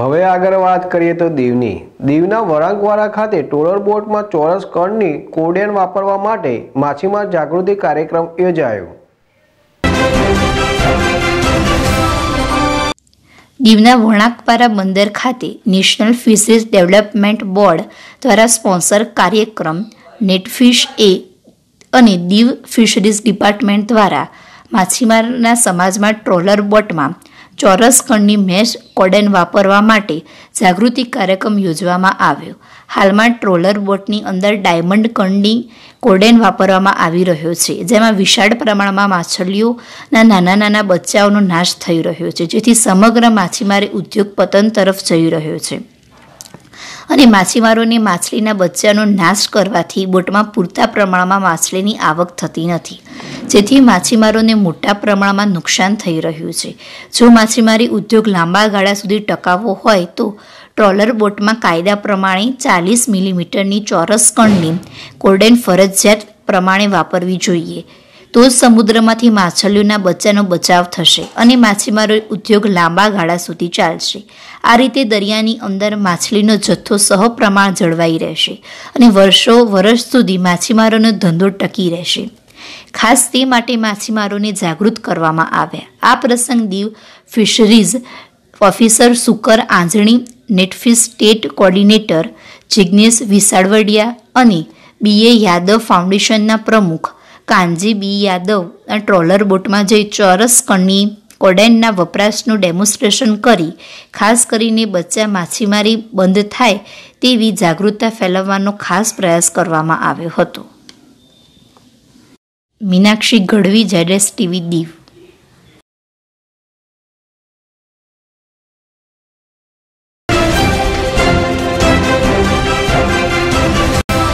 હવે આગળ વાત કરીએ તો દીવની દીવના વરાંકવાડા ખાતે ટોલર બોટમાં ચોરસ કણની કોડેન વાપરવા માટે માછીમાર જાગૃતિ કાર્યક્રમ યોજાયો દીવના વણાકપારા બંદર ખાતે નેશનલ ફિશરીઝ ડેવલપમેન્ટ બોર્ડ દ્વારા સ્પોન્સર કાર્યક્રમ નેટફિશ એ અને દીવ ફિશરીઝ ડિપાર્ટમેન્ટ દ્વારા માછીમારના સમાજમાં ટ્રોલર બોટમાં ચોરસ કણની મેશ કોડેન વાપરવા માટે જાગૃતિ કાર્યક્રમ યોજવામાં આવ્યો હાલમાં ટ્રોલર બોટની અંદર ડાયમંડ કણની કોડેન વાપરવામાં આવી રહ્યો છે જેમાં વિશાળ પ્રમાણમાં માછલીઓના નાના નાના બચ્ચાઓનો નાશ થઈ રહ્યો છે જેથી સમગ્ર માછીમારી ઉદ્યોગ પતન તરફ જઈ રહ્યો છે અને માછીમારોને માછલીના બચ્ચાનો નાશ કરવાથી બોટમાં પૂરતા પ્રમાણમાં માછલીની આવક થતી નથી જેથી માછીમારોને મોટા પ્રમાણમાં નુકસાન થઈ રહ્યું છે જો માછીમારી ઉદ્યોગ લાંબા ગાળા સુધી ટકાવવો હોય તો ટ્રોલર બોટમાં કાયદા પ્રમાણે ચાલીસ મિલીમીટરની ચોરસ કણની કોર્ડેન ફરજિયાત પ્રમાણે વાપરવી જોઈએ તો જ સમુદ્રમાંથી માછલીઓના બચ્ચાનો બચાવ થશે અને માછીમારો ઉદ્યોગ લાંબા ગાળા સુધી ચાલશે આ રીતે દરિયાની અંદર માછલીનો જથ્થો સહપ્રમાણ જળવાઈ રહેશે અને વર્ષો વર્ષ સુધી માછીમારોનો ધંધો ટકી રહેશે ખાસ તે માટે માછીમારોને જાગૃત કરવામાં આવ્યા આ પ્રસંગ દીવ ફિશરીઝ ઓફિસર સુકર આંજણી Netfish state coordinator Jignesh Visalvadiya અને બીએ યાદવ ફાઉન્ડેશનના પ્રમુખ કાનજી બી યાદવ આ ટ્રોલર બોટમાં જઈ ચોરસ કણની કોડેનના વપરાશનું ડેમોન્સ્ટ્રેશન કરી ખાસ કરીને બચ્ચા માછીમારી બંધ થાય તેવી જાગૃતતા ફેલાવવાનો ખાસ પ્રયાસ કરવામાં આવ્યો હતો મીનાક્ષી ગઢવી જેડેસ ટીવી દીવ